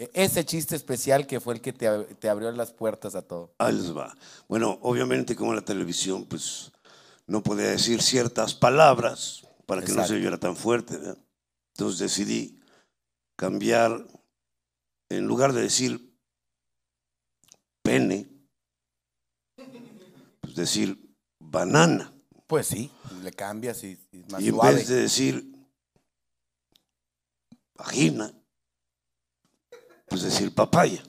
E-, ese chiste especial que fue el que te, abrió las puertas a todo. Alba. Bueno, obviamente como la televisión, pues no podía decir ciertas palabras para que no se viera tan fuerte. Entonces decidí cambiar, en lugar de decir pene, pues decir banana. Pues sí, le cambias y, es más y en vez de decir vagina, pues decir papaya.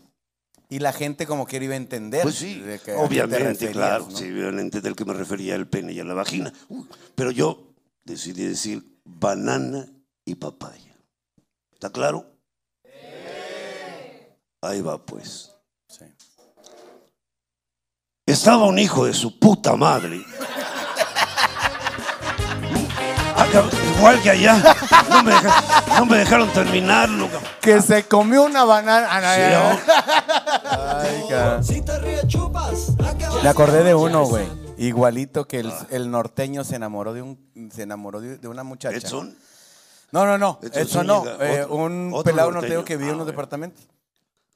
Y la gente como que iba a entender. Pues sí, obviamente, claro. Sí, obviamente del que me refería el pene y a la vagina. pero yo decidí decir banana y papaya. ¿Está claro? Ahí va pues. Estaba un hijo de su puta madre Igual que allá. No me, dejaron, terminar, Que se comió una banana. Ah, me acordé de uno, güey. Igualito que ah. el, norteño se enamoró de un se enamoró de, una muchacha. No, no, no. Edson, no. Eh, un pelado norteño, que vivió en ah, un departamentos.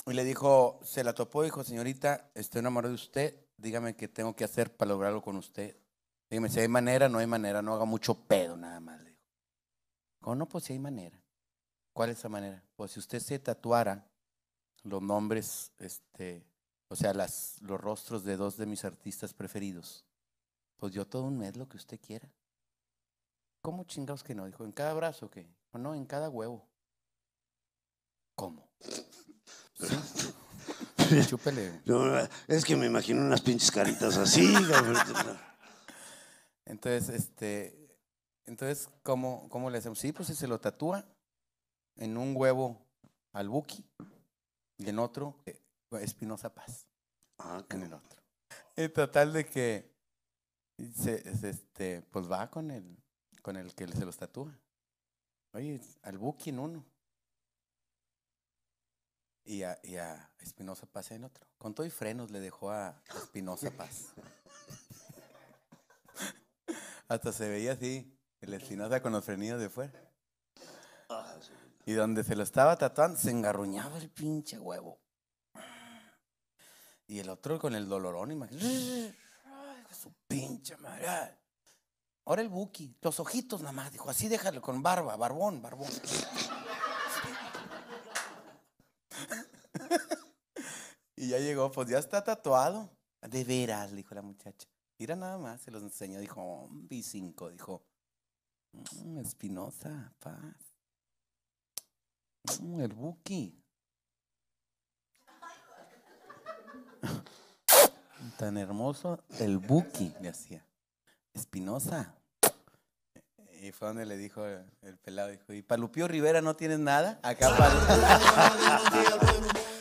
Y le dijo, se la topó, dijo, señorita, estoy enamorado de usted, dígame qué tengo que hacer para lograrlo con usted. Dígame si hay manera, no hay manera, no haga mucho pedo nada más, le digo. ¿Cómo no? Pues si hay manera. ¿Cuál es la manera? Pues si usted se tatuara los nombres, este, o sea, las, los rostros de dos de mis artistas preferidos, pues yo todo un mes lo que usted quiera. ¿Cómo chingados que no? Dijo, ¿en cada brazo qué? O no, en cada huevo. ¿Cómo? es que me imagino unas pinches caritas así. Entonces, este, entonces, ¿cómo, ¿cómo, le hacemos? Sí, pues si se lo tatúa en un huevo al Buki y en otro eh, Espinosa Paz. Ah, en el otro. En total de que este, pues va con el, con el que se los tatúa. Oye, al Buki en uno. Y a, y a Espinosa Paz en otro. Con todo y frenos le dejó a Espinosa Paz. Hasta se veía así, el espinosa con los frenillos de fuera. Ah, y donde se lo estaba tatuando, se engarruñaba el pinche huevo. Y el otro con el dolorón, imagínate. Su pinche madre. Ahora el buki, los ojitos nada más, dijo, así déjalo con barba, barbón, barbón. y ya llegó, pues ya está tatuado. De veras, dijo la muchacha. Mira nada más, se los enseñó, dijo, un 5 dijo. Mm, Espinosa, Paz. Mm, el Buki. Tan hermoso el Buki, le hacía. Espinosa. Y fue donde le dijo el pelado, dijo, ¿y Palupio Rivera no tienes nada? Acá para...